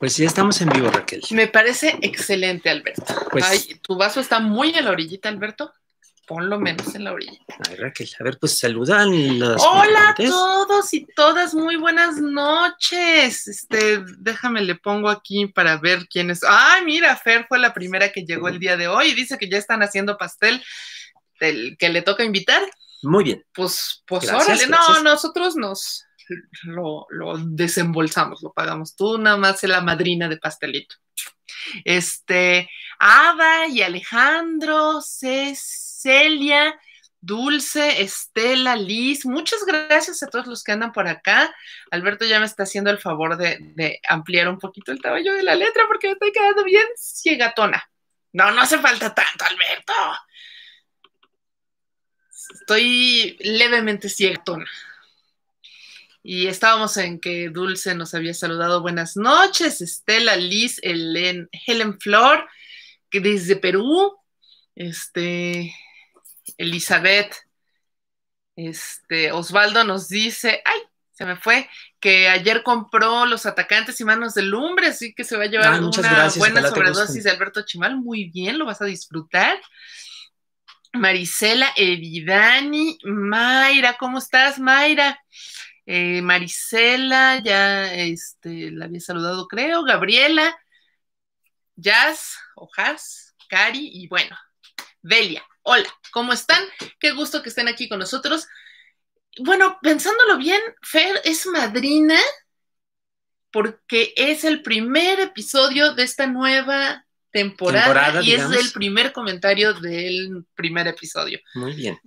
Pues ya estamos en vivo, Raquel. Me parece excelente, Alberto. Pues, Ay, tu vaso está muy en la orillita, Alberto. Ponlo menos en la orillita. Ay, Raquel, a ver, pues saludan los. Hola a todos y todas, muy buenas noches. Este, déjame le pongo aquí para ver quién es. Ay, mira, Fer fue la primera que llegó el día de hoy dice que ya están haciendo pastel del que le toca invitar. Muy bien. Pues, pues órale, no, nosotros nos, lo, desembolsamos, lo pagamos. Tú nada más es la madrina de pastelito. Este, Ada y Alejandro, Cecelia Dulce, Estela, Liz, muchas gracias a todos los que andan por acá. Alberto ya me está haciendo el favor de, ampliar un poquito el tamaño de la letra porque me estoy quedando bien ciegatona. No, no hace falta tanto, Alberto. Estoy levemente ciegatona. Y estábamos en que Dulce nos había saludado. Buenas noches, Estela, Liz, Helen, Helen Flor, que desde Perú, este, Elizabeth, este, Osvaldo nos dice, ay, se me fue, que ayer compró Los Atacantes y Manos de Lumbre, así que se va a llevar ah, una buena sobredosis de Alberto Chimal. Muy bien, lo vas a disfrutar. Marisela Evidani, Mayra, ¿cómo estás, Mayra? Eh, Marisela, ya este, la había saludado, creo, Gabriela, Jazz, Ojas, Cari y bueno, Delia. Hola, ¿cómo están? Qué gusto que estén aquí con nosotros. Bueno, pensándolo bien, Fer es madrina porque es el primer episodio de esta nueva temporada, y es el primer comentario del primer episodio. Muy bien.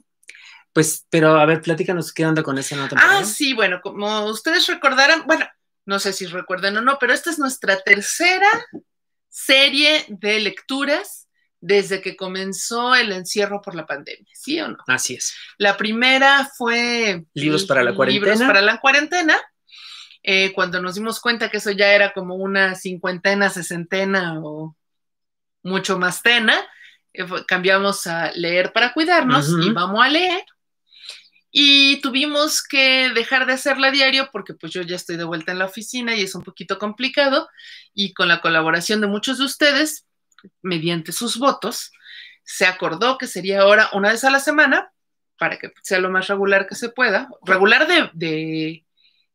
Pues, pero a ver, plática, qué onda con esa nota. Ah, sí, bueno, como ustedes recordarán, bueno, no sé si recuerdan o no, pero esta es nuestra tercera serie de lecturas desde que comenzó el encierro por la pandemia, ¿sí o no? Así es. La primera fue... Libros para la cuarentena. Libros para la cuarentena. Eh, cuando nos dimos cuenta que eso ya era como una cincuentena, sesentena o mucho más tena, eh, cambiamos a leer para cuidarnos y vamos a leer y tuvimos que dejar de hacerla diario porque pues yo ya estoy de vuelta en la oficina y es un poquito complicado y con la colaboración de muchos de ustedes, mediante sus votos, se acordó que sería ahora una vez a la semana para que sea lo más regular que se pueda, regular de,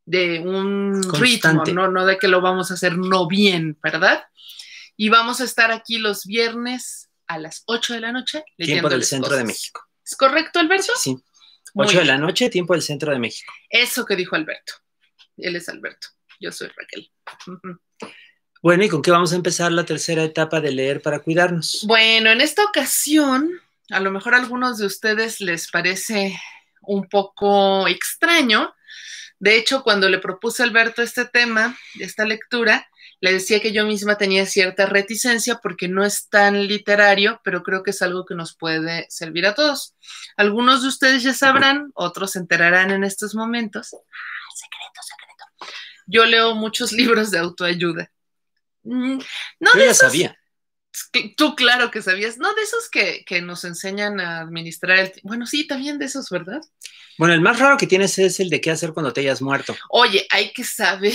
de, un ritmo, ¿no? no de que lo vamos a hacer no bien, ¿verdad? Y vamos a estar aquí los viernes a las 8 de la noche. Tiempo del Centro de México. ¿Es correcto, Alberto? Sí. 8 de la noche, tiempo del centro de México. Eso que dijo Alberto. Él es Alberto. Yo soy Raquel. Bueno, ¿y con qué vamos a empezar la tercera etapa de leer para cuidarnos? Bueno, en esta ocasión, a lo mejor a algunos de ustedes les parece un poco extraño. De hecho, cuando le propuse a Alberto este tema, esta lectura, le decía que yo misma tenía cierta reticencia porque no es tan literario, pero creo que es algo que nos puede servir a todos. Algunos de ustedes ya sabrán, otros se enterarán en estos momentos. secreto, secreto. Yo leo muchos libros de autoayuda. Mm, no yo ya sabía tú claro que sabías, no de esos que, que nos enseñan a administrar el Bueno, sí, también de esos, ¿verdad? Bueno, el más raro que tienes es el de qué hacer cuando te hayas muerto. Oye, hay que saber,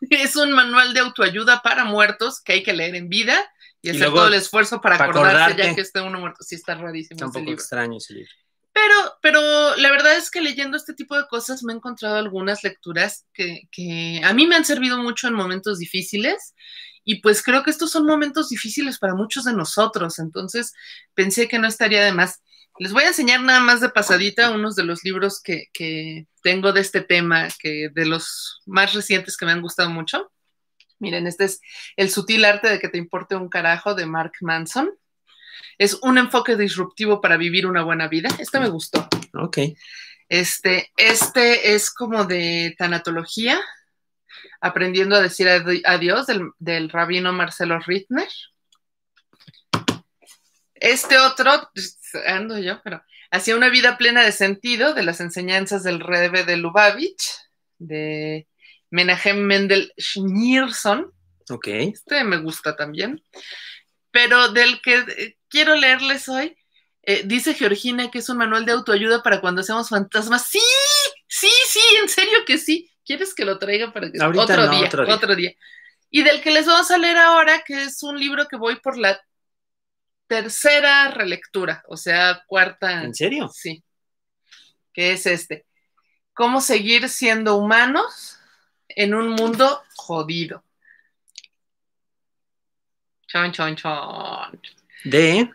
es un manual de autoayuda para muertos que hay que leer en vida y, hacer todo el esfuerzo para, acordarse ya que esté uno muerto. Sí, está rarísimo. Está un poco extraño ese libro. Pero, pero la verdad es que leyendo este tipo de cosas me he encontrado algunas lecturas que, que a mí me han servido mucho en momentos difíciles y pues creo que estos son momentos difíciles para muchos de nosotros, entonces pensé que no estaría de más. Les voy a enseñar nada más de pasadita unos de los libros que, tengo de este tema, que de los más recientes que me han gustado mucho. Miren, este es El sutil arte de que te importe un carajo de Mark Manson. Es un enfoque disruptivo para vivir una buena vida. Este me gustó. Ok. Este, este es como de tanatología, Aprendiendo a decir adiós del, rabino Marcelo Rittner. Este otro, pues, ando yo, pero hacía una vida plena de sentido de las enseñanzas del Rebe de Lubavitch, de Menahem Mendel Schneerson. Ok. Este me gusta también. Pero del que eh, quiero leerles hoy, eh, dice Georgina que es un manual de autoayuda para cuando hacemos fantasmas. ¡Sí! Sí, sí, en serio que sí. ¿Quieres que lo traiga para que otro, día, otro, día, Y del que les vamos a leer ahora, que es un libro que voy por la tercera relectura, o sea, cuarta. ¿En serio? Sí. Que es este. ¿Cómo seguir siendo humanos en un mundo jodido? Chon, chon, chon. De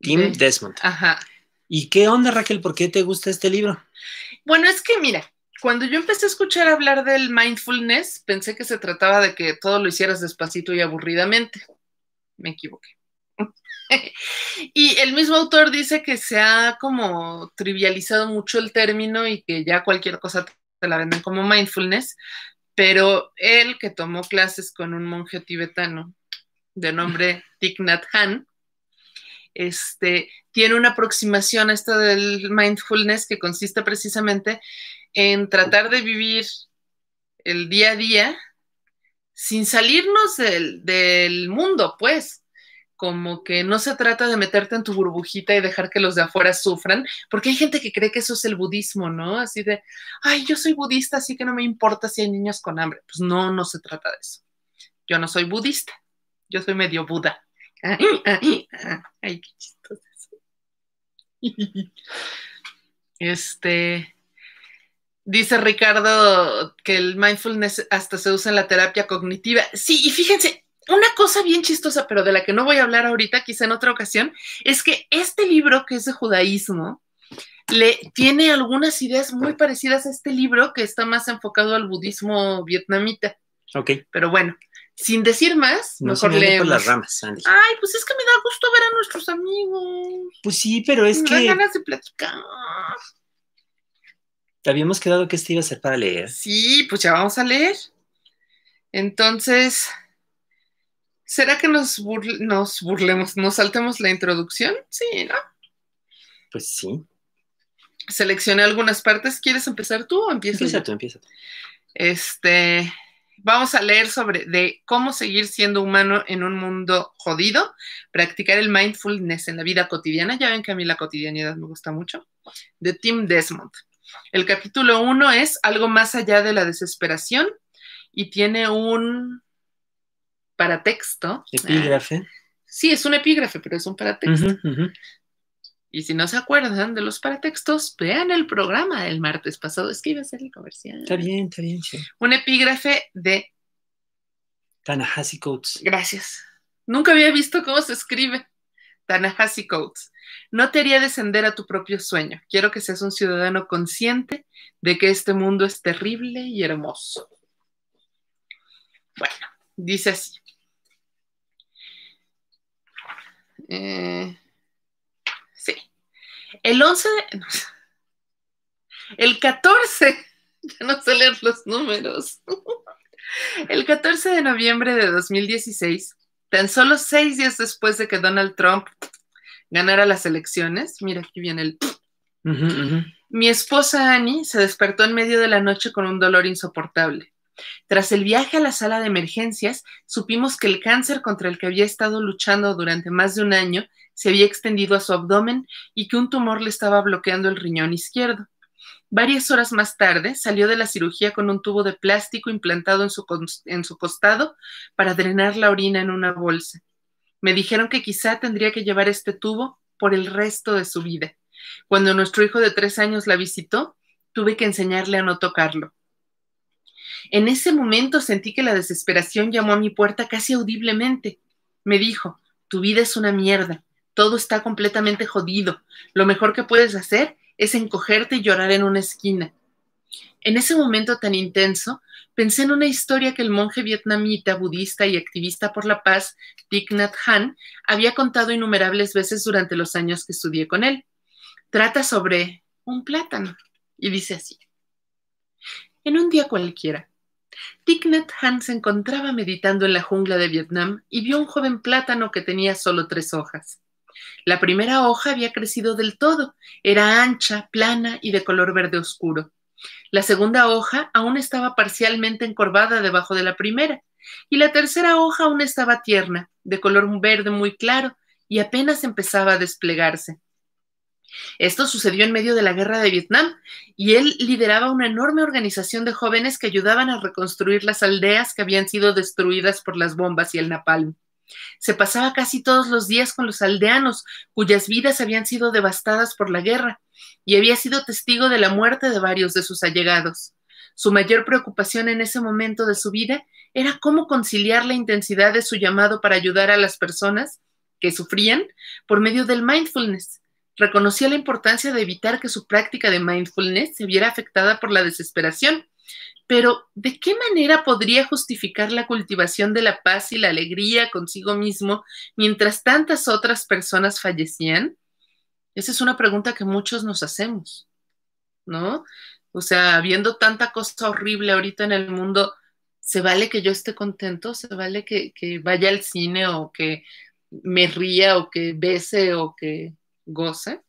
Tim Desmond. Ajá. ¿Y qué onda, Raquel? ¿Por qué te gusta este libro? Bueno, es que mira, cuando yo empecé a escuchar hablar del mindfulness, pensé que se trataba de que todo lo hicieras despacito y aburridamente. Me equivoqué. y el mismo autor dice que se ha como trivializado mucho el término y que ya cualquier cosa te la venden como mindfulness, pero él que tomó clases con un monje tibetano de nombre Thich Nhat Han, este, tiene una aproximación a esto del mindfulness que consiste precisamente en tratar de vivir el día a día sin salirnos del, mundo, pues como que no se trata de meterte en tu burbujita y dejar que los de afuera sufran, porque hay gente que cree que eso es el budismo, ¿no? Así de, ay, yo soy budista, así que no me importa si hay niños con hambre. Pues no, no se trata de eso. Yo no soy budista, yo soy medio Buda. Ay, qué chistoso. Este, Dice Ricardo que el mindfulness hasta se usa en la terapia cognitiva. Sí, y fíjense, una cosa bien chistosa, pero de la que no voy a hablar ahorita, quizá en otra ocasión, es que este libro que es de judaísmo le tiene algunas ideas muy parecidas a este libro que está más enfocado al budismo vietnamita. Ok. Pero bueno, sin decir más, no, mejor las ramas, Sandy. Ay, pues es que me da gusto ver a nuestros amigos. Pues sí, pero es que. Tengo ganas de platicar. Te habíamos quedado que este iba a ser para leer. Sí, pues ya vamos a leer. Entonces, ¿será que nos, burlemos, nos saltemos la introducción? Sí, ¿no? Pues sí. Seleccioné algunas partes. ¿Quieres empezar tú o empiezas? Empieza tú, empieza tú. Este, vamos a leer sobre de cómo seguir siendo humano en un mundo jodido, practicar el mindfulness en la vida cotidiana. Ya ven que a mí la cotidianidad me gusta mucho. De Tim Desmond. El capítulo 1 es Algo más allá de la desesperación y tiene un paratexto. Epígrafe. Sí, es un epígrafe, pero es un paratexto. Y si no se acuerdan de los paratextos, vean el programa del martes pasado. Es que iba a ser el comercial. Está bien, está bien, Un epígrafe de Tanahasi Coates. Gracias. Nunca había visto cómo se escribe. Tanahasi Coates, no te haría descender a tu propio sueño. Quiero que seas un ciudadano consciente de que este mundo es terrible y hermoso. Bueno, dice así. Eh, sí. El 11 de, El 14. Ya no sé leer los números. El 14 de noviembre de 2016 Tan solo seis días después de que Donald Trump ganara las elecciones, mira aquí viene el... Mi esposa Annie se despertó en medio de la noche con un dolor insoportable. Tras el viaje a la sala de emergencias, supimos que el cáncer contra el que había estado luchando durante más de un año se había extendido a su abdomen y que un tumor le estaba bloqueando el riñón izquierdo. Varias horas más tarde salió de la cirugía con un tubo de plástico implantado en su, en su costado para drenar la orina en una bolsa. Me dijeron que quizá tendría que llevar este tubo por el resto de su vida. Cuando nuestro hijo de tres años la visitó, tuve que enseñarle a no tocarlo. En ese momento sentí que la desesperación llamó a mi puerta casi audiblemente. Me dijo, tu vida es una mierda, todo está completamente jodido, lo mejor que puedes hacer es encogerte y llorar en una esquina. En ese momento tan intenso, pensé en una historia que el monje vietnamita, budista y activista por la paz, Thich Nhat Hanh, había contado innumerables veces durante los años que estudié con él. Trata sobre un plátano y dice así. En un día cualquiera, Thich Nhat Hanh se encontraba meditando en la jungla de Vietnam y vio un joven plátano que tenía solo tres hojas. La primera hoja había crecido del todo, era ancha, plana y de color verde oscuro. La segunda hoja aún estaba parcialmente encorvada debajo de la primera, y la tercera hoja aún estaba tierna, de color verde muy claro, y apenas empezaba a desplegarse. Esto sucedió en medio de la guerra de Vietnam y él lideraba una enorme organización de jóvenes que ayudaban a reconstruir las aldeas que habían sido destruidas por las bombas y el napalm. Se pasaba casi todos los días con los aldeanos, cuyas vidas habían sido devastadas por la guerra, y había sido testigo de la muerte de varios de sus allegados. Su mayor preocupación en ese momento de su vida era cómo conciliar la intensidad de su llamado para ayudar a las personas que sufrían por medio del mindfulness. Reconocía la importancia de evitar que su práctica de mindfulness se viera afectada por la desesperación pero, ¿de qué manera podría justificar la cultivación de la paz y la alegría consigo mismo mientras tantas otras personas fallecían? Esa es una pregunta que muchos nos hacemos, ¿no? O sea, viendo tanta cosa horrible ahorita en el mundo, ¿se vale que yo esté contento? ¿Se vale que, vaya al cine o que me ría o que bese o que goce?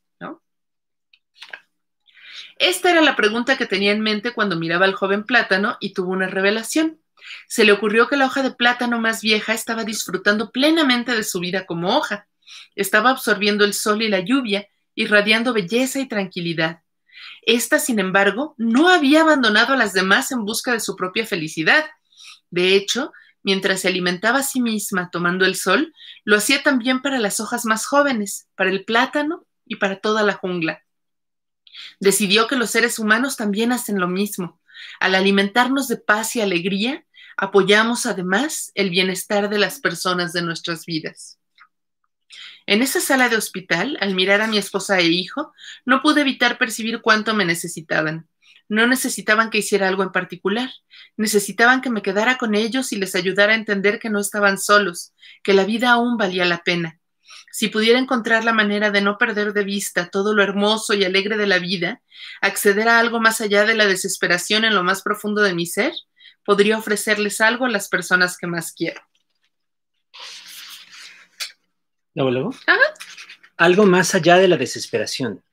Esta era la pregunta que tenía en mente cuando miraba al joven plátano y tuvo una revelación. Se le ocurrió que la hoja de plátano más vieja estaba disfrutando plenamente de su vida como hoja. Estaba absorbiendo el sol y la lluvia, irradiando belleza y tranquilidad. Esta, sin embargo, no había abandonado a las demás en busca de su propia felicidad. De hecho, mientras se alimentaba a sí misma tomando el sol, lo hacía también para las hojas más jóvenes, para el plátano y para toda la jungla. Decidió que los seres humanos también hacen lo mismo. Al alimentarnos de paz y alegría, apoyamos además el bienestar de las personas de nuestras vidas. En esa sala de hospital, al mirar a mi esposa e hijo, no pude evitar percibir cuánto me necesitaban. No necesitaban que hiciera algo en particular, necesitaban que me quedara con ellos y les ayudara a entender que no estaban solos, que la vida aún valía la pena, si pudiera encontrar la manera de no perder de vista todo lo hermoso y alegre de la vida, acceder a algo más allá de la desesperación en lo más profundo de mi ser, podría ofrecerles algo a las personas que más quiero. ¿Luego, luego? Algo más allá de la desesperación.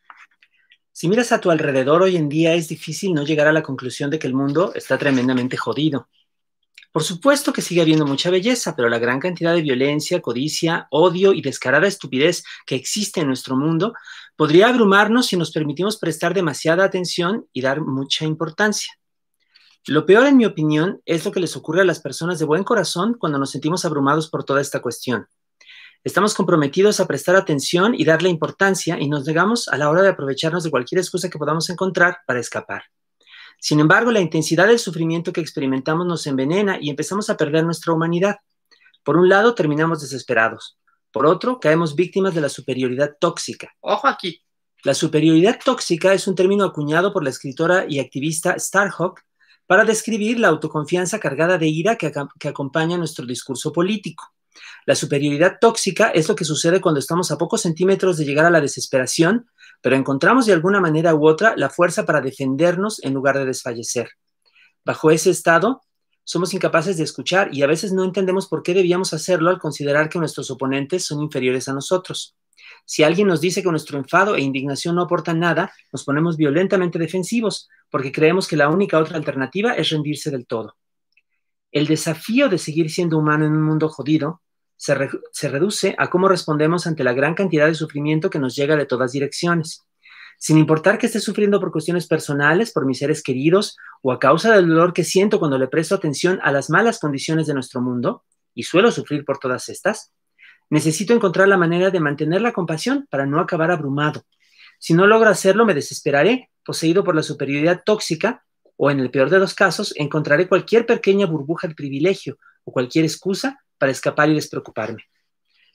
Si miras a tu alrededor hoy en día es difícil no llegar a la conclusión de que el mundo está tremendamente jodido. Por supuesto que sigue habiendo mucha belleza, pero la gran cantidad de violencia, codicia, odio y descarada estupidez que existe en nuestro mundo podría abrumarnos si nos permitimos prestar demasiada atención y dar mucha importancia. Lo peor, en mi opinión, es lo que les ocurre a las personas de buen corazón cuando nos sentimos abrumados por toda esta cuestión. Estamos comprometidos a prestar atención y darle importancia y nos negamos a la hora de aprovecharnos de cualquier excusa que podamos encontrar para escapar. Sin embargo, la intensidad del sufrimiento que experimentamos nos envenena y empezamos a perder nuestra humanidad. Por un lado, terminamos desesperados. Por otro, caemos víctimas de la superioridad tóxica. Ojo aquí. La superioridad tóxica es un término acuñado por la escritora y activista Starhawk para describir la autoconfianza cargada de ira que, que acompaña nuestro discurso político. La superioridad tóxica es lo que sucede cuando estamos a pocos centímetros de llegar a la desesperación, pero encontramos de alguna manera u otra la fuerza para defendernos en lugar de desfallecer. Bajo ese estado, somos incapaces de escuchar y a veces no entendemos por qué debíamos hacerlo al considerar que nuestros oponentes son inferiores a nosotros. Si alguien nos dice que nuestro enfado e indignación no aportan nada, nos ponemos violentamente defensivos, porque creemos que la única otra alternativa es rendirse del todo. El desafío de seguir siendo humano en un mundo jodido se, reduce a cómo respondemos ante la gran cantidad de sufrimiento que nos llega de todas direcciones. Sin importar que esté sufriendo por cuestiones personales, por mis seres queridos o a causa del dolor que siento cuando le presto atención a las malas condiciones de nuestro mundo, y suelo sufrir por todas estas, necesito encontrar la manera de mantener la compasión para no acabar abrumado. Si no logro hacerlo, me desesperaré, poseído por la superioridad tóxica, o en el peor de los casos, encontraré cualquier pequeña burbuja de privilegio o cualquier excusa para escapar y despreocuparme.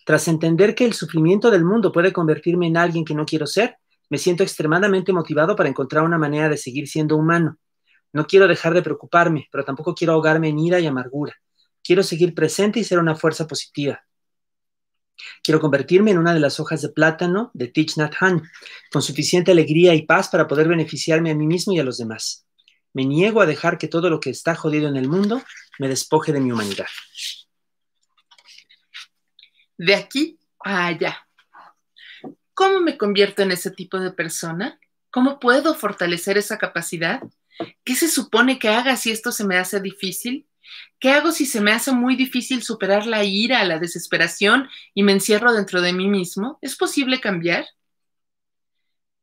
Tras entender que el sufrimiento del mundo puede convertirme en alguien que no quiero ser, me siento extremadamente motivado para encontrar una manera de seguir siendo humano. No quiero dejar de preocuparme, pero tampoco quiero ahogarme en ira y amargura. Quiero seguir presente y ser una fuerza positiva. Quiero convertirme en una de las hojas de plátano de Thich Nhat con suficiente alegría y paz para poder beneficiarme a mí mismo y a los demás. Me niego a dejar que todo lo que está jodido en el mundo me despoje de mi humanidad de aquí a allá. ¿Cómo me convierto en ese tipo de persona? ¿Cómo puedo fortalecer esa capacidad? ¿Qué se supone que haga si esto se me hace difícil? ¿Qué hago si se me hace muy difícil superar la ira, la desesperación y me encierro dentro de mí mismo? ¿Es posible cambiar?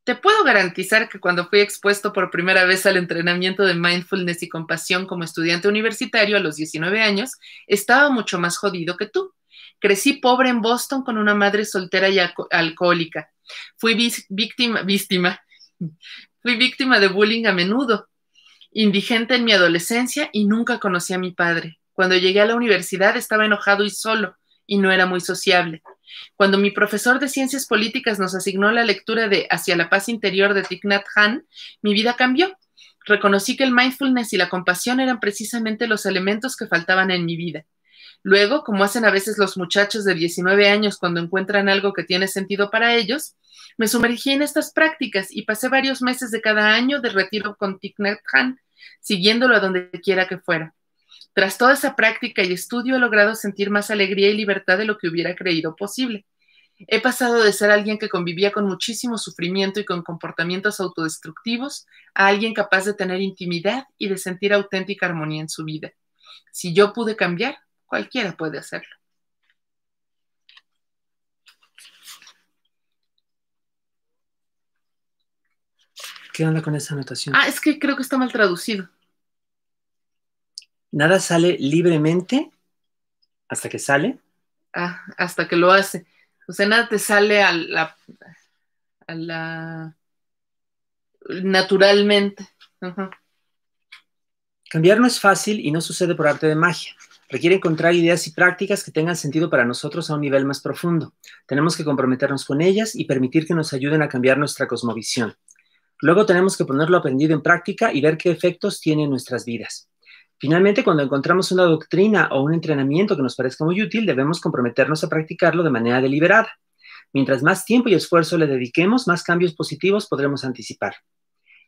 Te puedo garantizar que cuando fui expuesto por primera vez al entrenamiento de mindfulness y compasión como estudiante universitario a los 19 años, estaba mucho más jodido que tú. Crecí pobre en Boston con una madre soltera y alcohólica. Fui víctima, víctima, fui víctima de bullying a menudo, indigente en mi adolescencia y nunca conocí a mi padre. Cuando llegué a la universidad estaba enojado y solo y no era muy sociable. Cuando mi profesor de ciencias políticas nos asignó la lectura de Hacia la paz interior de Thich Nhat Hanh, mi vida cambió. Reconocí que el mindfulness y la compasión eran precisamente los elementos que faltaban en mi vida. Luego, como hacen a veces los muchachos de 19 años cuando encuentran algo que tiene sentido para ellos, me sumergí en estas prácticas y pasé varios meses de cada año de retiro con Thich han siguiéndolo a donde quiera que fuera. Tras toda esa práctica y estudio he logrado sentir más alegría y libertad de lo que hubiera creído posible. He pasado de ser alguien que convivía con muchísimo sufrimiento y con comportamientos autodestructivos a alguien capaz de tener intimidad y de sentir auténtica armonía en su vida. Si yo pude cambiar, Cualquiera puede hacerlo. ¿Qué onda con esa anotación? Ah, es que creo que está mal traducido. Nada sale libremente hasta que sale. Ah, hasta que lo hace. O sea, nada te sale a la, a la naturalmente. Cambiar no es fácil y no sucede por arte de magia requiere encontrar ideas y prácticas que tengan sentido para nosotros a un nivel más profundo. Tenemos que comprometernos con ellas y permitir que nos ayuden a cambiar nuestra cosmovisión. Luego tenemos que ponerlo aprendido en práctica y ver qué efectos tiene en nuestras vidas. Finalmente, cuando encontramos una doctrina o un entrenamiento que nos parezca muy útil, debemos comprometernos a practicarlo de manera deliberada. Mientras más tiempo y esfuerzo le dediquemos, más cambios positivos podremos anticipar.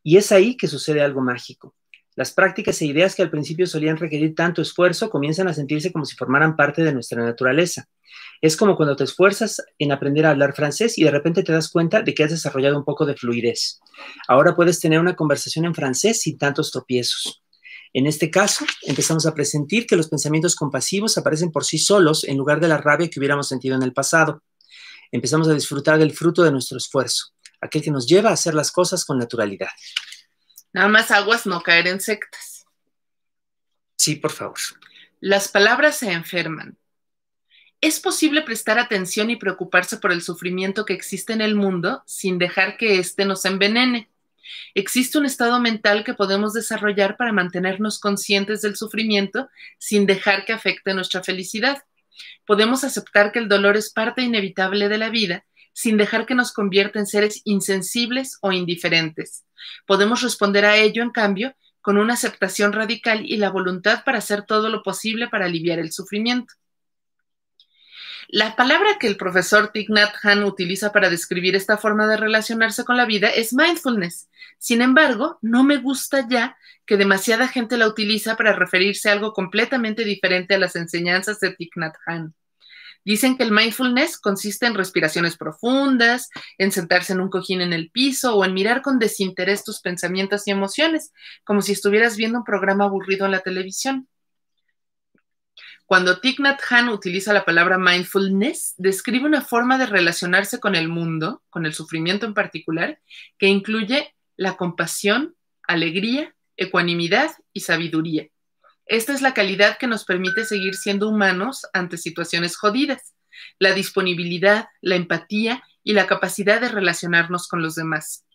Y es ahí que sucede algo mágico. Las prácticas e ideas que al principio solían requerir tanto esfuerzo comienzan a sentirse como si formaran parte de nuestra naturaleza. Es como cuando te esfuerzas en aprender a hablar francés y de repente te das cuenta de que has desarrollado un poco de fluidez. Ahora puedes tener una conversación en francés sin tantos tropiezos. En este caso, empezamos a presentir que los pensamientos compasivos aparecen por sí solos en lugar de la rabia que hubiéramos sentido en el pasado. Empezamos a disfrutar del fruto de nuestro esfuerzo, aquel que nos lleva a hacer las cosas con naturalidad. Nada más aguas, no caer en sectas. Sí, por favor. Las palabras se enferman. ¿Es posible prestar atención y preocuparse por el sufrimiento que existe en el mundo sin dejar que éste nos envenene? Existe un estado mental que podemos desarrollar para mantenernos conscientes del sufrimiento sin dejar que afecte nuestra felicidad. Podemos aceptar que el dolor es parte inevitable de la vida sin dejar que nos convierta en seres insensibles o indiferentes. Podemos responder a ello, en cambio, con una aceptación radical y la voluntad para hacer todo lo posible para aliviar el sufrimiento. La palabra que el profesor Thich Nhat Hanh utiliza para describir esta forma de relacionarse con la vida es mindfulness. Sin embargo, no me gusta ya que demasiada gente la utiliza para referirse a algo completamente diferente a las enseñanzas de Thich Nhat Hanh. Dicen que el mindfulness consiste en respiraciones profundas, en sentarse en un cojín en el piso o en mirar con desinterés tus pensamientos y emociones, como si estuvieras viendo un programa aburrido en la televisión. Cuando Thich Nhat Hanh utiliza la palabra mindfulness, describe una forma de relacionarse con el mundo, con el sufrimiento en particular, que incluye la compasión, alegría, ecuanimidad y sabiduría. Esta es la calidad que nos permite seguir siendo humanos ante situaciones jodidas, la disponibilidad, la empatía y la capacidad de relacionarnos con los demás.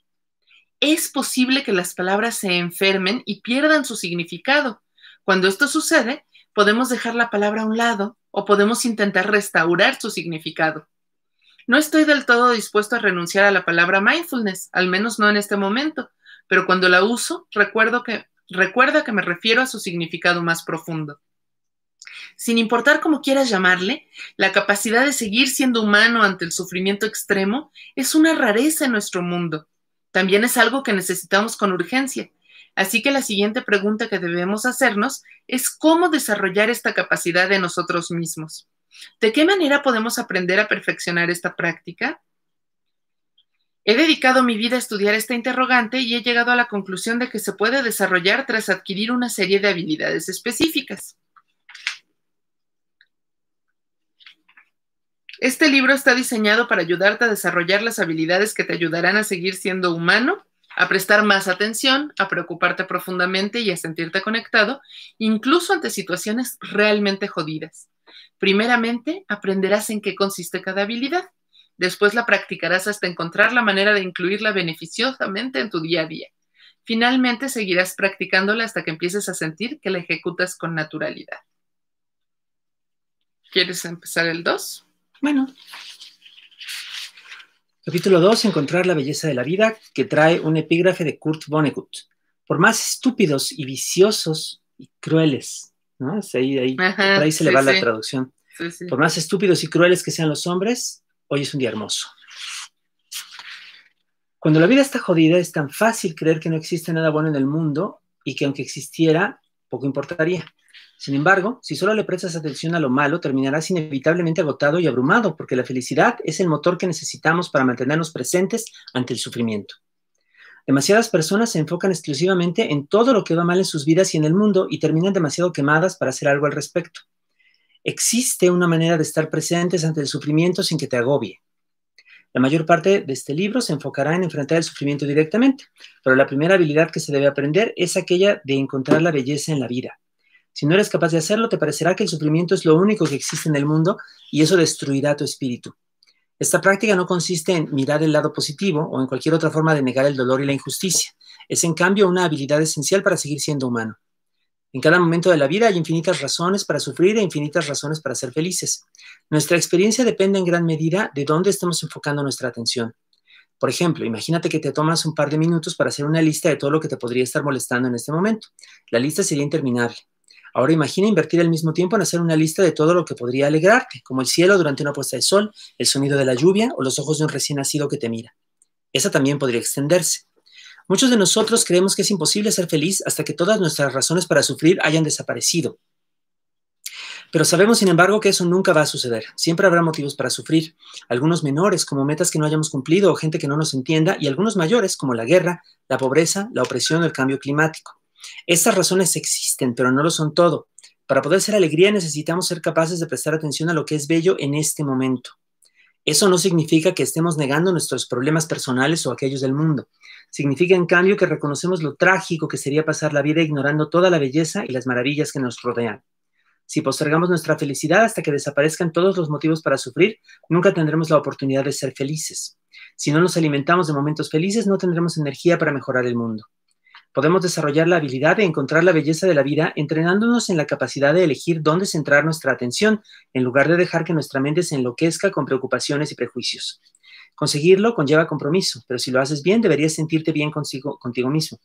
Es posible que las palabras se enfermen y pierdan su significado. Cuando esto sucede, podemos dejar la palabra a un lado o podemos intentar restaurar su significado. No estoy del todo dispuesto a renunciar a la palabra mindfulness, al menos no en este momento, pero cuando la uso, recuerdo que Recuerda que me refiero a su significado más profundo. Sin importar cómo quieras llamarle, la capacidad de seguir siendo humano ante el sufrimiento extremo es una rareza en nuestro mundo. También es algo que necesitamos con urgencia. Así que la siguiente pregunta que debemos hacernos es cómo desarrollar esta capacidad de nosotros mismos. ¿De qué manera podemos aprender a perfeccionar esta práctica? He dedicado mi vida a estudiar esta interrogante y he llegado a la conclusión de que se puede desarrollar tras adquirir una serie de habilidades específicas. Este libro está diseñado para ayudarte a desarrollar las habilidades que te ayudarán a seguir siendo humano, a prestar más atención, a preocuparte profundamente y a sentirte conectado, incluso ante situaciones realmente jodidas. Primeramente, aprenderás en qué consiste cada habilidad. Después la practicarás hasta encontrar la manera de incluirla beneficiosamente en tu día a día. Finalmente seguirás practicándola hasta que empieces a sentir que la ejecutas con naturalidad. ¿Quieres empezar el 2? Bueno. Capítulo 2, Encontrar la belleza de la vida, que trae un epígrafe de Kurt Vonnegut. Por más estúpidos y viciosos y crueles, ¿no? ahí, por ahí se le va la traducción. Por más estúpidos y crueles que sean los hombres, Hoy es un día hermoso. Cuando la vida está jodida, es tan fácil creer que no existe nada bueno en el mundo y que aunque existiera, poco importaría. Sin embargo, si solo le prestas atención a lo malo, terminarás inevitablemente agotado y abrumado, porque la felicidad es el motor que necesitamos para mantenernos presentes ante el sufrimiento. Demasiadas personas se enfocan exclusivamente en todo lo que va mal en sus vidas y en el mundo y terminan demasiado quemadas para hacer algo al respecto. Existe una manera de estar presentes ante el sufrimiento sin que te agobie. La mayor parte de este libro se enfocará en enfrentar el sufrimiento directamente, pero la primera habilidad que se debe aprender es aquella de encontrar la belleza en la vida. Si no eres capaz de hacerlo, te parecerá que el sufrimiento es lo único que existe en el mundo y eso destruirá tu espíritu. Esta práctica no consiste en mirar el lado positivo o en cualquier otra forma de negar el dolor y la injusticia. Es en cambio una habilidad esencial para seguir siendo humano. En cada momento de la vida hay infinitas razones para sufrir e infinitas razones para ser felices. Nuestra experiencia depende en gran medida de dónde estamos enfocando nuestra atención. Por ejemplo, imagínate que te tomas un par de minutos para hacer una lista de todo lo que te podría estar molestando en este momento. La lista sería interminable. Ahora imagina invertir el mismo tiempo en hacer una lista de todo lo que podría alegrarte, como el cielo durante una puesta de sol, el sonido de la lluvia o los ojos de un recién nacido que te mira. Esa también podría extenderse. Muchos de nosotros creemos que es imposible ser feliz hasta que todas nuestras razones para sufrir hayan desaparecido. Pero sabemos, sin embargo, que eso nunca va a suceder. Siempre habrá motivos para sufrir, algunos menores, como metas que no hayamos cumplido o gente que no nos entienda, y algunos mayores, como la guerra, la pobreza, la opresión o el cambio climático. Estas razones existen, pero no lo son todo. Para poder ser alegría necesitamos ser capaces de prestar atención a lo que es bello en este momento. Eso no significa que estemos negando nuestros problemas personales o aquellos del mundo. Significa, en cambio, que reconocemos lo trágico que sería pasar la vida ignorando toda la belleza y las maravillas que nos rodean. Si postergamos nuestra felicidad hasta que desaparezcan todos los motivos para sufrir, nunca tendremos la oportunidad de ser felices. Si no nos alimentamos de momentos felices, no tendremos energía para mejorar el mundo. Podemos desarrollar la habilidad de encontrar la belleza de la vida entrenándonos en la capacidad de elegir dónde centrar nuestra atención, en lugar de dejar que nuestra mente se enloquezca con preocupaciones y prejuicios. Conseguirlo conlleva compromiso, pero si lo haces bien, deberías sentirte bien contigo mismo.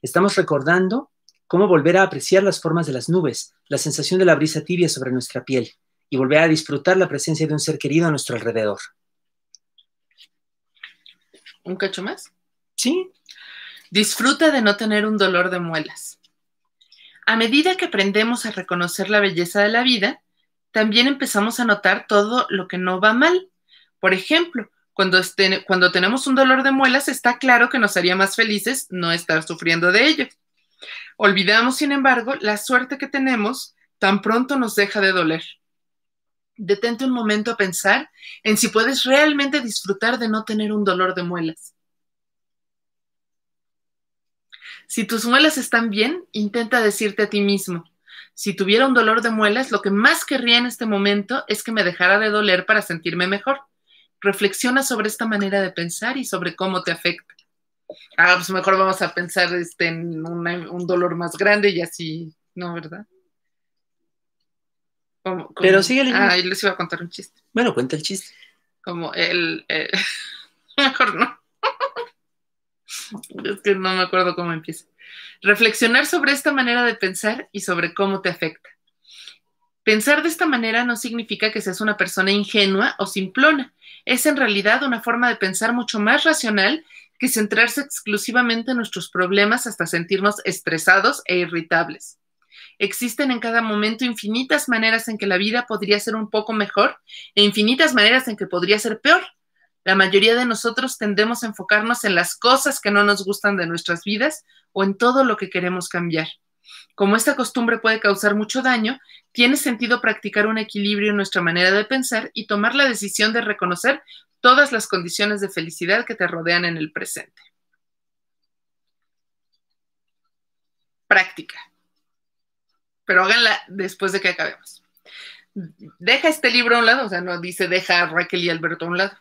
Estamos recordando cómo volver a apreciar las formas de las nubes, la sensación de la brisa tibia sobre nuestra piel y volver a disfrutar la presencia de un ser querido a nuestro alrededor. ¿Un cacho más? Sí. Disfruta de no tener un dolor de muelas. A medida que aprendemos a reconocer la belleza de la vida, también empezamos a notar todo lo que no va mal. Por ejemplo, cuando, tenemos un dolor de muelas, está claro que nos haría más felices no estar sufriendo de ello. Olvidamos, sin embargo, la suerte que tenemos tan pronto nos deja de doler. Detente un momento a pensar en si puedes realmente disfrutar de no tener un dolor de muelas. Si tus muelas están bien, intenta decirte a ti mismo, si tuviera un dolor de muelas, lo que más querría en este momento es que me dejara de doler para sentirme mejor reflexiona sobre esta manera de pensar y sobre cómo te afecta. Ah, pues mejor vamos a pensar este, en un dolor más grande y así, ¿no, verdad? Pero sigue Ah, yo les iba a contar un chiste. Bueno, cuenta el chiste. Como el... Eh, mejor no. es que no me acuerdo cómo empieza. Reflexionar sobre esta manera de pensar y sobre cómo te afecta. Pensar de esta manera no significa que seas una persona ingenua o simplona, es en realidad una forma de pensar mucho más racional que centrarse exclusivamente en nuestros problemas hasta sentirnos estresados e irritables. Existen en cada momento infinitas maneras en que la vida podría ser un poco mejor e infinitas maneras en que podría ser peor. La mayoría de nosotros tendemos a enfocarnos en las cosas que no nos gustan de nuestras vidas o en todo lo que queremos cambiar. Como esta costumbre puede causar mucho daño, tiene sentido practicar un equilibrio en nuestra manera de pensar y tomar la decisión de reconocer todas las condiciones de felicidad que te rodean en el presente. Práctica. Pero háganla después de que acabemos. Deja este libro a un lado, o sea, no dice deja a Raquel y Alberto a un lado.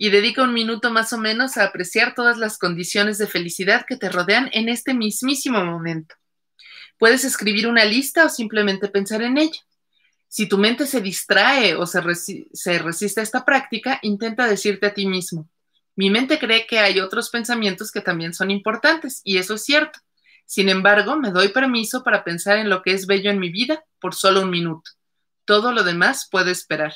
Y dedica un minuto más o menos a apreciar todas las condiciones de felicidad que te rodean en este mismísimo momento. Puedes escribir una lista o simplemente pensar en ella. Si tu mente se distrae o se, se resiste a esta práctica, intenta decirte a ti mismo, mi mente cree que hay otros pensamientos que también son importantes, y eso es cierto. Sin embargo, me doy permiso para pensar en lo que es bello en mi vida por solo un minuto. Todo lo demás puede esperar.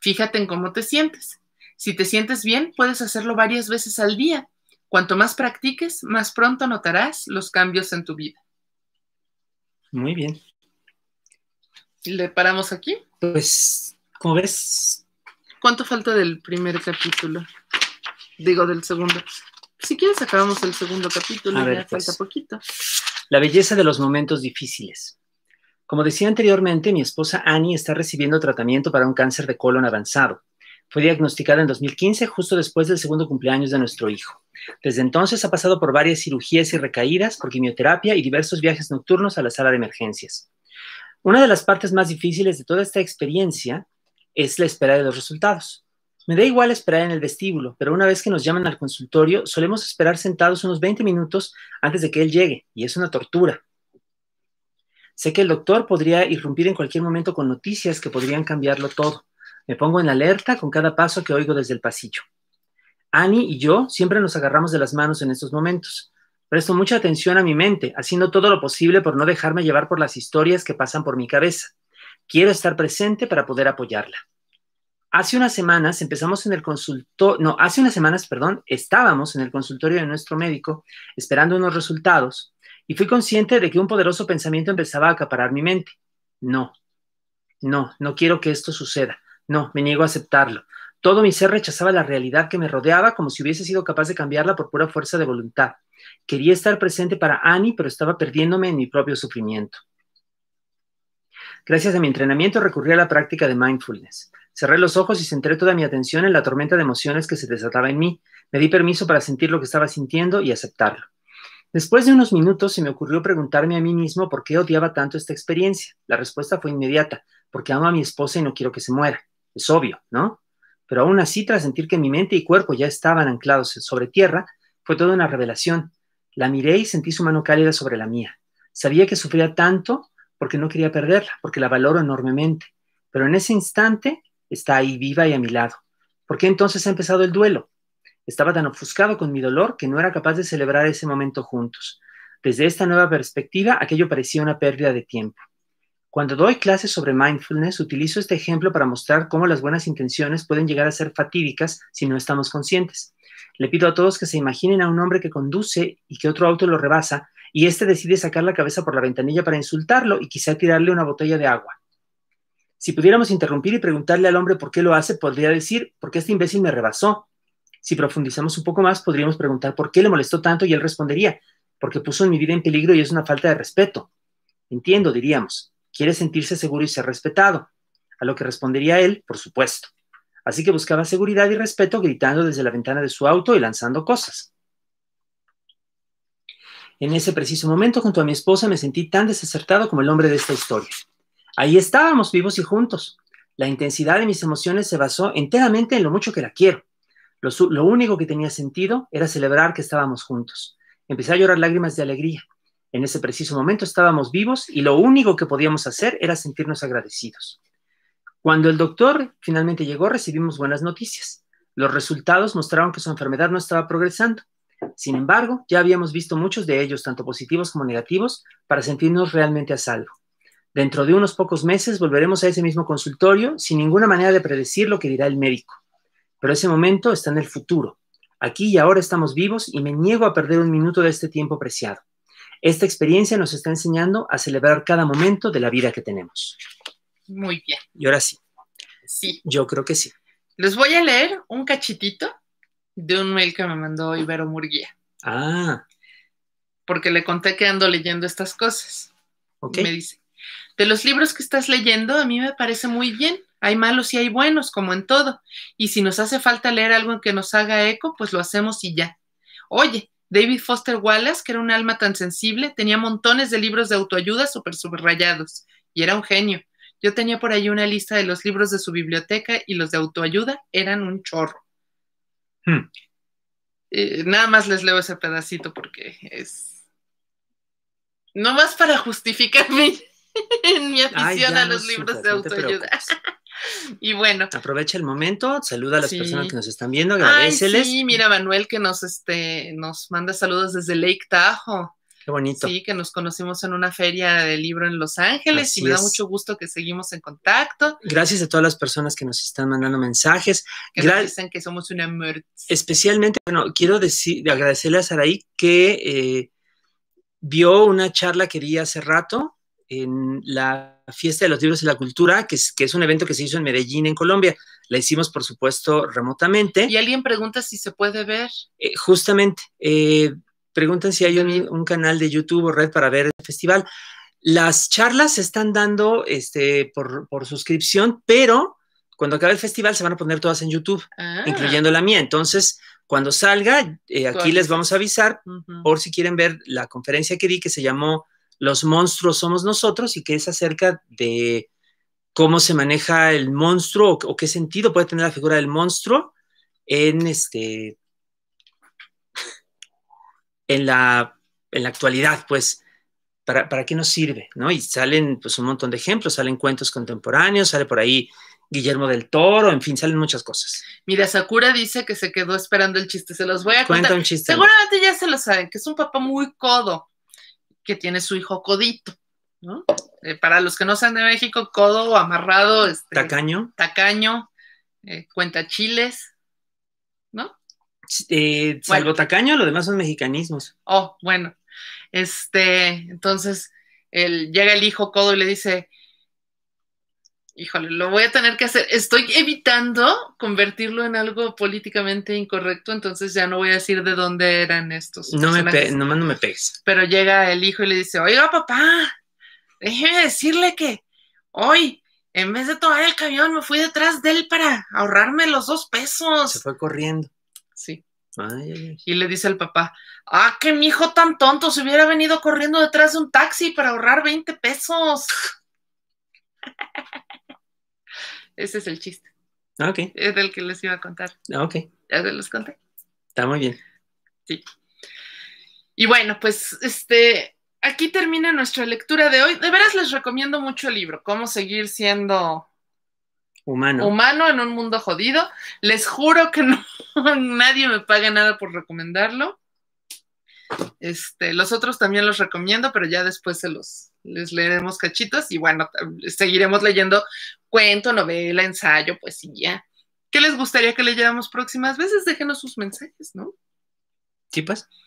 Fíjate en cómo te sientes. Si te sientes bien, puedes hacerlo varias veces al día. Cuanto más practiques, más pronto notarás los cambios en tu vida. Muy bien. ¿Le paramos aquí? Pues, como ves. ¿Cuánto falta del primer capítulo? Digo, del segundo. Si quieres, acabamos el segundo capítulo, A ya falta pues. poquito. La belleza de los momentos difíciles. Como decía anteriormente, mi esposa Annie está recibiendo tratamiento para un cáncer de colon avanzado. Fue diagnosticada en 2015, justo después del segundo cumpleaños de nuestro hijo. Desde entonces ha pasado por varias cirugías y recaídas, por quimioterapia y diversos viajes nocturnos a la sala de emergencias. Una de las partes más difíciles de toda esta experiencia es la espera de los resultados. Me da igual esperar en el vestíbulo, pero una vez que nos llaman al consultorio, solemos esperar sentados unos 20 minutos antes de que él llegue, y es una tortura. Sé que el doctor podría irrumpir en cualquier momento con noticias que podrían cambiarlo todo. Me pongo en alerta con cada paso que oigo desde el pasillo. Annie y yo siempre nos agarramos de las manos en estos momentos. Presto mucha atención a mi mente, haciendo todo lo posible por no dejarme llevar por las historias que pasan por mi cabeza. Quiero estar presente para poder apoyarla. Hace unas semanas empezamos en el consultorio, no, hace unas semanas, perdón, estábamos en el consultorio de nuestro médico esperando unos resultados y fui consciente de que un poderoso pensamiento empezaba a acaparar mi mente. No, no, no quiero que esto suceda. No, me niego a aceptarlo. Todo mi ser rechazaba la realidad que me rodeaba como si hubiese sido capaz de cambiarla por pura fuerza de voluntad. Quería estar presente para Annie, pero estaba perdiéndome en mi propio sufrimiento. Gracias a mi entrenamiento recurrí a la práctica de mindfulness. Cerré los ojos y centré toda mi atención en la tormenta de emociones que se desataba en mí. Me di permiso para sentir lo que estaba sintiendo y aceptarlo. Después de unos minutos se me ocurrió preguntarme a mí mismo por qué odiaba tanto esta experiencia. La respuesta fue inmediata, porque amo a mi esposa y no quiero que se muera es obvio, ¿no? Pero aún así, tras sentir que mi mente y cuerpo ya estaban anclados sobre tierra, fue toda una revelación. La miré y sentí su mano cálida sobre la mía. Sabía que sufría tanto porque no quería perderla, porque la valoro enormemente. Pero en ese instante está ahí viva y a mi lado. ¿Por qué entonces ha empezado el duelo? Estaba tan ofuscado con mi dolor que no era capaz de celebrar ese momento juntos. Desde esta nueva perspectiva, aquello parecía una pérdida de tiempo. Cuando doy clases sobre mindfulness, utilizo este ejemplo para mostrar cómo las buenas intenciones pueden llegar a ser fatídicas si no estamos conscientes. Le pido a todos que se imaginen a un hombre que conduce y que otro auto lo rebasa y este decide sacar la cabeza por la ventanilla para insultarlo y quizá tirarle una botella de agua. Si pudiéramos interrumpir y preguntarle al hombre por qué lo hace, podría decir, porque este imbécil me rebasó. Si profundizamos un poco más, podríamos preguntar por qué le molestó tanto y él respondería, porque puso mi vida en peligro y es una falta de respeto. Entiendo, diríamos quiere sentirse seguro y ser respetado. A lo que respondería él, por supuesto. Así que buscaba seguridad y respeto gritando desde la ventana de su auto y lanzando cosas. En ese preciso momento, junto a mi esposa, me sentí tan desacertado como el hombre de esta historia. Ahí estábamos, vivos y juntos. La intensidad de mis emociones se basó enteramente en lo mucho que la quiero. Lo, único que tenía sentido era celebrar que estábamos juntos. Empecé a llorar lágrimas de alegría. En ese preciso momento estábamos vivos y lo único que podíamos hacer era sentirnos agradecidos. Cuando el doctor finalmente llegó, recibimos buenas noticias. Los resultados mostraron que su enfermedad no estaba progresando. Sin embargo, ya habíamos visto muchos de ellos, tanto positivos como negativos, para sentirnos realmente a salvo. Dentro de unos pocos meses volveremos a ese mismo consultorio sin ninguna manera de predecir lo que dirá el médico. Pero ese momento está en el futuro. Aquí y ahora estamos vivos y me niego a perder un minuto de este tiempo preciado. Esta experiencia nos está enseñando a celebrar cada momento de la vida que tenemos. Muy bien. Y ahora sí. Sí. Yo creo que sí. Les voy a leer un cachitito de un mail que me mandó Ibero Murguía. Ah. Porque le conté que ando leyendo estas cosas. Ok. Y me dice, de los libros que estás leyendo, a mí me parece muy bien. Hay malos y hay buenos, como en todo. Y si nos hace falta leer algo que nos haga eco, pues lo hacemos y ya. Oye, David Foster Wallace, que era un alma tan sensible, tenía montones de libros de autoayuda super subrayados y era un genio. Yo tenía por ahí una lista de los libros de su biblioteca y los de autoayuda eran un chorro. Hmm. Eh, nada más les leo ese pedacito porque es. No más para justificarme en mi afición a los libros de autoayuda. Y bueno. Aprovecha el momento, saluda a las personas que nos están viendo, agradeceles. sí, mira, Manuel, que nos, este, nos manda saludos desde Lake Tahoe. Qué bonito. Sí, que nos conocimos en una feria de libro en Los Ángeles y me da mucho gusto que seguimos en contacto. Gracias a todas las personas que nos están mandando mensajes. Gracias dicen que somos una Especialmente, bueno, quiero decir, agradecerle a Saraí que eh, vio una charla que di hace rato en la Fiesta de los Libros y la Cultura, que es, es un evento que se hizo en Medellín, en Colombia. La hicimos, por supuesto, remotamente. Y alguien pregunta si se puede ver. Eh, justamente, eh, preguntan si hay un, canal de YouTube o red para ver el festival. Las charlas se están dando este, por, suscripción, pero cuando acabe el festival se van a poner todas en YouTube, ah. incluyendo la mía. Entonces, cuando salga, eh, aquí les vamos a avisar por si quieren ver la conferencia que di que se llamó los monstruos somos nosotros y que es acerca de cómo se maneja el monstruo o, qué sentido puede tener la figura del monstruo en este en la, en la actualidad, pues, para, qué nos sirve, ¿no? Y salen pues un montón de ejemplos, salen cuentos contemporáneos, sale por ahí Guillermo del Toro, en fin, salen muchas cosas. Mira, Sakura dice que se quedó esperando el chiste, se los voy a Cuenta contar. un chiste. Seguramente ya se lo saben, que es un papá muy codo que tiene su hijo Codito, ¿no? Eh, para los que no sean de México, Codo, amarrado, este, tacaño, tacaño, eh, cuenta chiles, ¿no? Eh, salvo tacaño, lo demás son mexicanismos. Oh, bueno, este, entonces llega el hijo Codo y le dice, híjole, lo voy a tener que hacer. Estoy evitando convertirlo en algo políticamente incorrecto, entonces ya no voy a decir de dónde eran estos. No me nomás no me pegues. Pero llega el hijo y le dice, oiga papá, déjeme decirle que hoy, en vez de tomar el camión, me fui detrás de él para ahorrarme los dos pesos. Se fue corriendo. Sí. Y le dice al papá, ah, que mi hijo tan tonto se hubiera venido corriendo detrás de un taxi para ahorrar 20 pesos. Ese es el chiste. Ah, ok. Es el que les iba a contar. Ah, ok. Ya se los conté. Está muy bien. Sí. Y bueno, pues este, aquí termina nuestra lectura de hoy. De veras les recomiendo mucho el libro, Cómo seguir siendo humano. Humano en un mundo jodido. Les juro que no, nadie me paga nada por recomendarlo. Este, los otros también los recomiendo, pero ya después se los, les leeremos cachitos y bueno, seguiremos leyendo cuento, novela, ensayo, pues ya ¿Qué les gustaría que leyéramos próximas veces? Déjenos sus mensajes, ¿no? ¿tipas? Pues.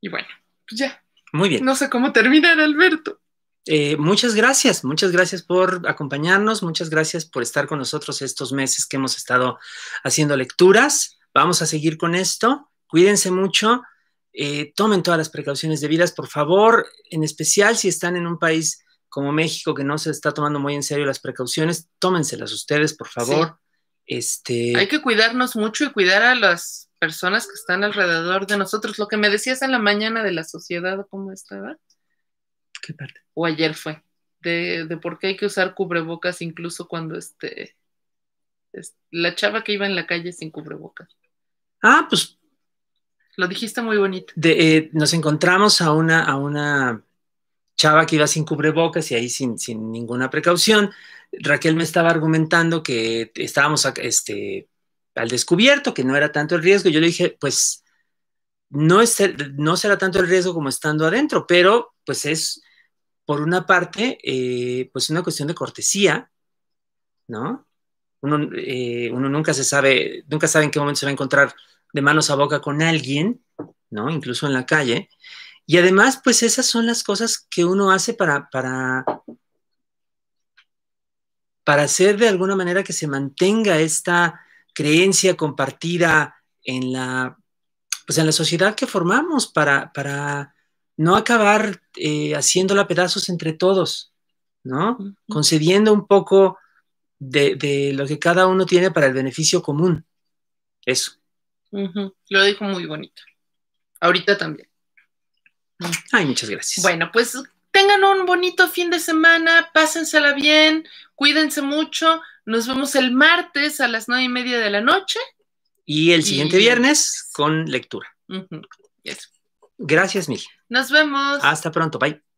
Y bueno, pues ya. Muy bien. No sé cómo terminar, Alberto. Eh, muchas gracias, muchas gracias por acompañarnos, muchas gracias por estar con nosotros estos meses que hemos estado haciendo lecturas. Vamos a seguir con esto. Cuídense mucho. Eh, tomen todas las precauciones debidas, por favor, en especial si están en un país como México que no se está tomando muy en serio las precauciones, tómenselas ustedes, por favor. Este... Hay que cuidarnos mucho y cuidar a las personas que están alrededor de nosotros. Lo que me decías en la mañana de la sociedad, ¿cómo estaba? ¿Qué parte? O ayer fue, de, por qué hay que usar cubrebocas incluso cuando este, la chava que iba en la calle sin cubrebocas. Ah, pues lo dijiste muy bonito. Eh, nos encontramos a una, a una chava que iba sin cubrebocas y ahí sin, sin ninguna precaución. Raquel me estaba argumentando que estábamos este, al descubierto, que no era tanto el riesgo. Yo le dije, pues no, no será tanto el riesgo como estando adentro, pero pues es, por una parte, eh, pues una cuestión de cortesía, ¿no? Uno, eh, uno, nunca se sabe, nunca sabe en qué momento se va a encontrar de manos a boca con alguien, ¿no? Incluso en la calle. Y además, pues esas son las cosas que uno hace para, para, para hacer de alguna manera que se mantenga esta creencia compartida en la, pues en la sociedad que formamos para, para no acabar eh, haciéndola pedazos entre todos, ¿no? Concediendo un poco de, de lo que cada uno tiene para el beneficio común. Eso. Lo dijo muy bonito. Ahorita también. Ay, muchas gracias. Bueno, pues tengan un bonito fin de semana, pásensela bien, cuídense mucho. Nos vemos el martes a las nueve y media de la noche. Y el siguiente viernes con lectura. Gracias, Mil. Nos vemos. Hasta pronto. Bye.